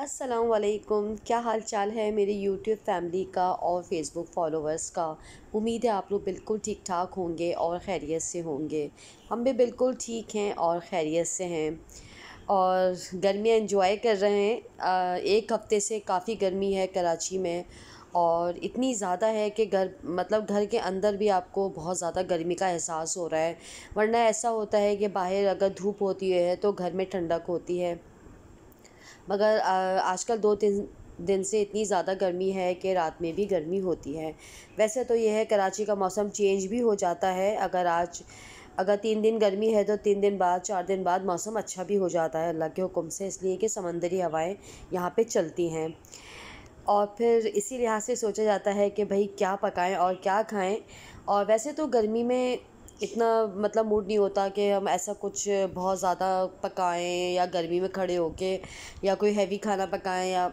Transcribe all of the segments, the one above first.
असलकुम क्या हाल चाल है मेरे यूट्यूब फैमिली का और फेसबुक फॉलोवर्स का उम्मीद है आप लोग बिल्कुल ठीक ठाक होंगे और खैरियत से होंगे हम भी बिल्कुल ठीक हैं और खैरियत से हैं और गर्मियाँ एंजॉय कर रहे हैं एक हफ़्ते से काफ़ी गर्मी है कराची में और इतनी ज़्यादा है कि घर मतलब घर के अंदर भी आपको बहुत ज़्यादा गर्मी का एहसास हो रहा है वरना ऐसा होता है कि बाहर अगर धूप होती है तो घर में ठंडक होती है मगर आजकल दो तीन दिन से इतनी ज़्यादा गर्मी है कि रात में भी गर्मी होती है वैसे तो यह है कराची का मौसम चेंज भी हो जाता है अगर आज अगर तीन दिन गर्मी है तो तीन दिन बाद चार दिन बाद मौसम अच्छा भी हो जाता है अल्लाह के हुक्म से इसलिए कि समंदरी हवाएं यहाँ पे चलती हैं और फिर इसी लिहाज से सोचा जाता है कि भाई क्या पकाएं और क्या खाएं और वैसे तो गर्मी में इतना मतलब मूड नहीं होता कि हम ऐसा कुछ बहुत ज़्यादा पकाएं या गर्मी में खड़े होके या कोई हैवी खाना पकाएं या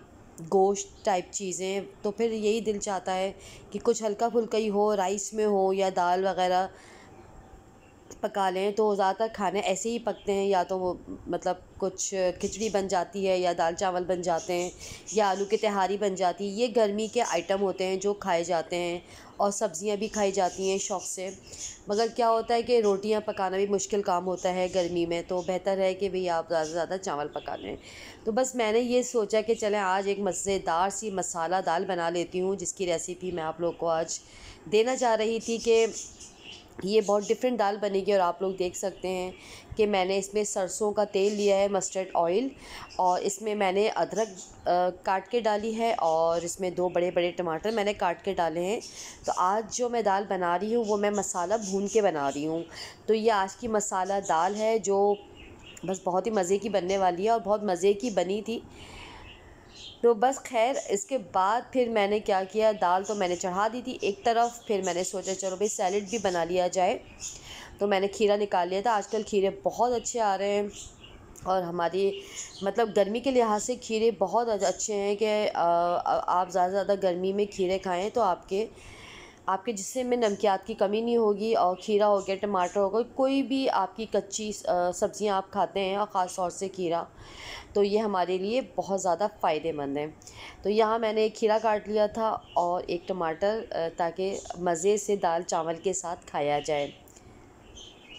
गोश्त टाइप चीज़ें तो फिर यही दिल चाहता है कि कुछ हल्का फुल्का ही हो राइस में हो या दाल वग़ैरह पका लें तो ज़्यादातर खाने ऐसे ही पकते हैं या तो वो मतलब कुछ खिचड़ी बन जाती है या दाल चावल बन जाते हैं या आलू की तिहारी बन जाती है ये गर्मी के आइटम होते हैं जो खाए जाते हैं और सब्ज़ियाँ भी खाई जाती हैं शौक़ से मगर क्या होता है कि रोटियाँ पकाना भी मुश्किल काम होता है गर्मी में तो बेहतर है कि भाई आप ज़्यादा से ज़्यादा चावल पका लें तो बस मैंने ये सोचा कि चलें आज एक मज़ेदार सी मसाला दाल बना लेती हूँ जिसकी रेसिपी मैं आप लोग को आज देना चाह रही थी कि ये बहुत डिफरेंट दाल बनेगी और आप लोग देख सकते हैं कि मैंने इसमें सरसों का तेल लिया है मस्टर्ड ऑयल और इसमें मैंने अदरक काट के डाली है और इसमें दो बड़े बड़े टमाटर मैंने काट के डाले हैं तो आज जो मैं दाल बना रही हूँ वो मैं मसाला भून के बना रही हूँ तो ये आज की मसाला दाल है जो बस बहुत ही मज़े की बनने वाली है और बहुत मज़े की बनी थी तो बस खैर इसके बाद फिर मैंने क्या किया दाल तो मैंने चढ़ा दी थी एक तरफ फिर मैंने सोचा चलो भाई सैलड भी बना लिया जाए तो मैंने खीरा निकाल लिया था आजकल खीरे बहुत अच्छे आ रहे हैं और हमारी मतलब गर्मी के लिहाज से खीरे बहुत अच्छे हैं कि आप ज़्यादा से ज़्यादा गर्मी में खीरे खाएँ तो आपके आपके जिससे में नमकियात की कमी नहीं होगी और खीरा हो गया टमाटर हो गया कोई भी आपकी कच्ची सब्ज़ियाँ आप खाते हैं और ख़ास तौर से खीरा तो ये हमारे लिए बहुत ज़्यादा फ़ायदेमंद है तो यहाँ मैंने एक खीरा काट लिया था और एक टमाटर ताकि मज़े से दाल चावल के साथ खाया जाए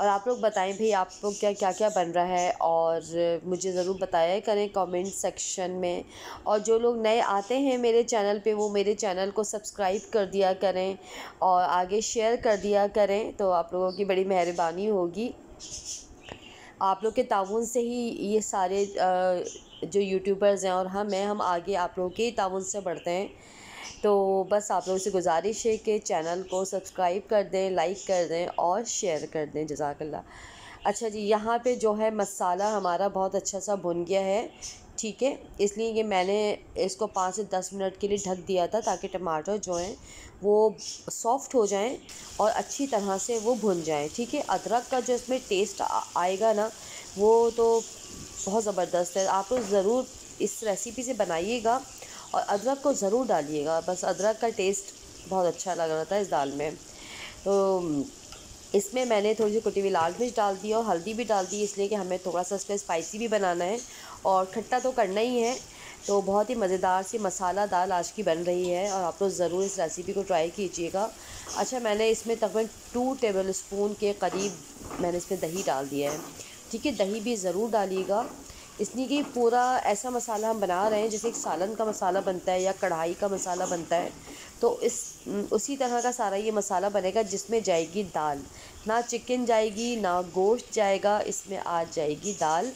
और आप लोग बताएं भाई आप लोग क्या क्या क्या बन रहा है और मुझे ज़रूर बताया करें कमेंट सेक्शन में और जो लोग नए आते हैं मेरे चैनल पे वो मेरे चैनल को सब्सक्राइब कर दिया करें और आगे शेयर कर दिया करें तो आप लोगों की बड़ी मेहरबानी होगी आप लोग के ताउन से ही ये सारे जो यूट्यूबर्स हैं और हम हैं हम आगे आप लोगों के ताउन से बढ़ते हैं तो बस आप लोगों से गुजारिश है कि चैनल को सब्सक्राइब कर दें लाइक कर दें और शेयर कर दें जजाकल्ला अच्छा जी यहाँ पे जो है मसाला हमारा बहुत अच्छा सा भुन गया है ठीक है इसलिए ये मैंने इसको पाँच से दस मिनट के लिए ढक दिया था ताकि टमाटर जो हैं वो सॉफ्ट हो जाएं और अच्छी तरह से वो भुन जाएं ठीक है अदरक का जो इसमें टेस्ट आएगा ना वो तो बहुत ज़बरदस्त है आप लोग ज़रूर इस रेसिपी से बनाइएगा और अदरक को ज़रूर डालिएगा बस अदरक का टेस्ट बहुत अच्छा लग रहा था इस दाल में तो इसमें मैंने थोड़ी सी कुटी हुई लाल मिर्च डाल दी और हल्दी भी डाल दी इसलिए कि हमें थोड़ा सा इसमें स्पाइसी भी बनाना है और खट्टा तो करना ही है तो बहुत ही मज़ेदार सी मसाला दाल आज की बन रही है और आप लोग तो ज़रूर इस रेसिपी को ट्राई कीजिएगा अच्छा मैंने इसमें तकरीबन टू टेबल स्पून के करीब मैंने इसमें दही डाल दिया है ठीक है दही भी ज़रूर डालिएगा इसलिए कि पूरा ऐसा मसाला हम बना रहे हैं जैसे एक सालन का मसाला बनता है या कढ़ाई का मसाला बनता है तो इस उसी तरह का सारा ये मसाला बनेगा जिसमें जाएगी दाल ना चिकन जाएगी ना गोश्त जाएगा इसमें आ जाएगी दाल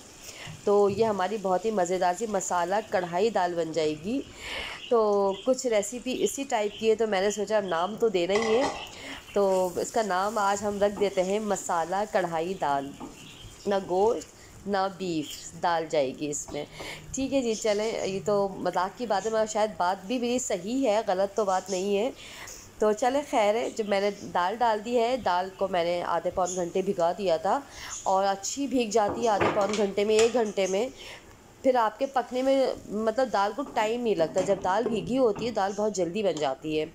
तो ये हमारी बहुत ही मज़ेदार सी मसाला कढ़ाई दाल बन जाएगी तो कुछ रेसिपी इसी टाइप की है तो मैंने सोचा नाम तो देना ही है तो इसका नाम आज हम रख देते हैं मसाला कढ़ाई दाल ना गोश्त ना बीफ डाल जाएगी इसमें ठीक है जी चलें ये तो मजाक की बात है मैं शायद बात भी मेरी सही है गलत तो बात नहीं है तो चलें खैर है जब मैंने दाल डाल दी है दाल को मैंने आधे पौन घंटे भिगा दिया था और अच्छी भीग जाती है आधे पौन घंटे में एक घंटे में फिर आपके पकने में मतलब दाल को टाइम नहीं लगता जब दाल भीगी होती है दाल बहुत जल्दी बन जाती है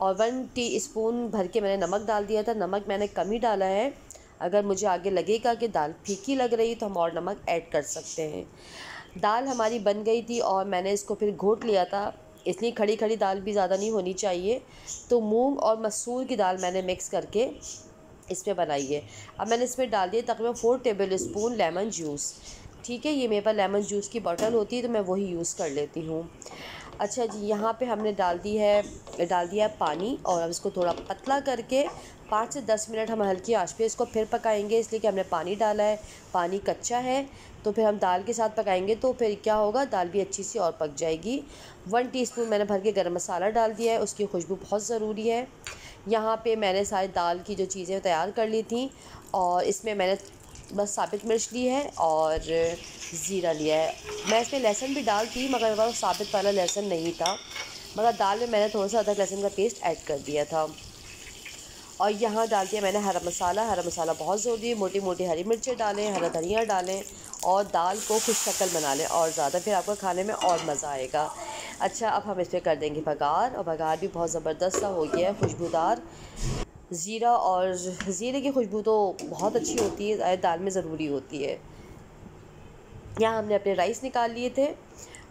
और वन टी स्पून भर के मैंने नमक डाल दिया था नमक मैंने कम ही डाला है अगर मुझे आगे लगेगा कि दाल फीकी लग रही तो हम और नमक ऐड कर सकते हैं दाल हमारी बन गई थी और मैंने इसको फिर घोट लिया था इसलिए खड़ी खड़ी दाल भी ज़्यादा नहीं होनी चाहिए तो मूंग और मसूर की दाल मैंने मिक्स करके इस पर बनाई है अब मैंने इसमें डाल दिया तकरीबन four tablespoon lemon juice ठीक है ये मेरे पास लेमन जूस की बॉटल होती है तो मैं वही यूज़ कर लेती हूँ अच्छा जी यहाँ पे हमने डाल दी है डाल दिया है पानी और अब इसको थोड़ा पतला करके पाँच से दस मिनट हम हल्की आँच पे इसको फिर पकाएंगे इसलिए कि हमने पानी डाला है पानी कच्चा है तो फिर हम दाल के साथ पकाएंगे तो फिर क्या होगा दाल भी अच्छी सी और पक जाएगी वन टीस्पून मैंने भर के गर्म मसाला डाल दिया है उसकी खुशबू बहुत ज़रूरी है यहाँ पे मैंने सारी दाल की जो चीज़ें तैयार कर ली थी और इसमें मैंने बस साबित मिर्च ली है और ज़ीरा लिया है मैं इसमें लहसुन भी डालती मगर वह साबित वाला लहसुन नहीं था मगर दाल में मैंने थोड़ा सा अदरक लहसुन का पेस्ट ऐड कर दिया था और यहाँ डाल दिया मैंने हरा मसाला हरा मसाला बहुत ज़रूरी है मोटी मोटी हरी मिर्चें डालें हरा धनिया डालें और दाल को खुश शक्ल बना लें और ज़्यादा फिर आपको खाने में और मज़ा आएगा अच्छा अब हम इस पर कर देंगे बघार और बघार भी बहुत ज़बरदस्त सा हो गया है खुशबूदार ज़ीरा और ज़ीरे की खुशबू तो बहुत अच्छी होती है दाल में ज़रूरी होती है यहाँ हमने अपने राइस निकाल लिए थे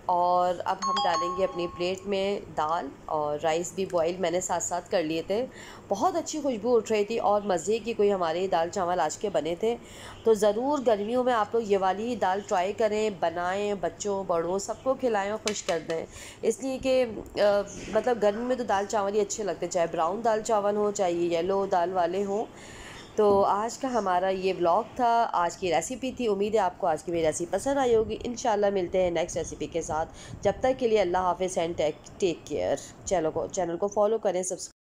और अब हम डालेंगे अपनी प्लेट में दाल और राइस भी बॉईल मैंने साथ साथ कर लिए थे बहुत अच्छी खुशबू उठ रही थी और मज़े की कोई हमारे दाल चावल आज के बने थे तो ज़रूर गर्मियों में आप लोग ये वाली दाल ट्राई करें बनाएं बच्चों बड़ों सबको खिलाएं और खुश कर दें इसलिए कि मतलब गर्मी में तो दाल चावल ही अच्छे लगते चाहे ब्राउन दाल चावल हो चाहे येलो दाल वाले हों तो आज का हमारा ये ब्लॉग था आज की रेसिपी थी उम्मीद है आपको आज की मेरी रेसिपी पसंद आई होगी इन मिलते हैं नेक्स्ट रेसिपी के साथ जब तक के लिए अल्लाह हाफिज़ एंड टेक केयर चैनल को चैनल को फॉलो करें सब्सक्राइब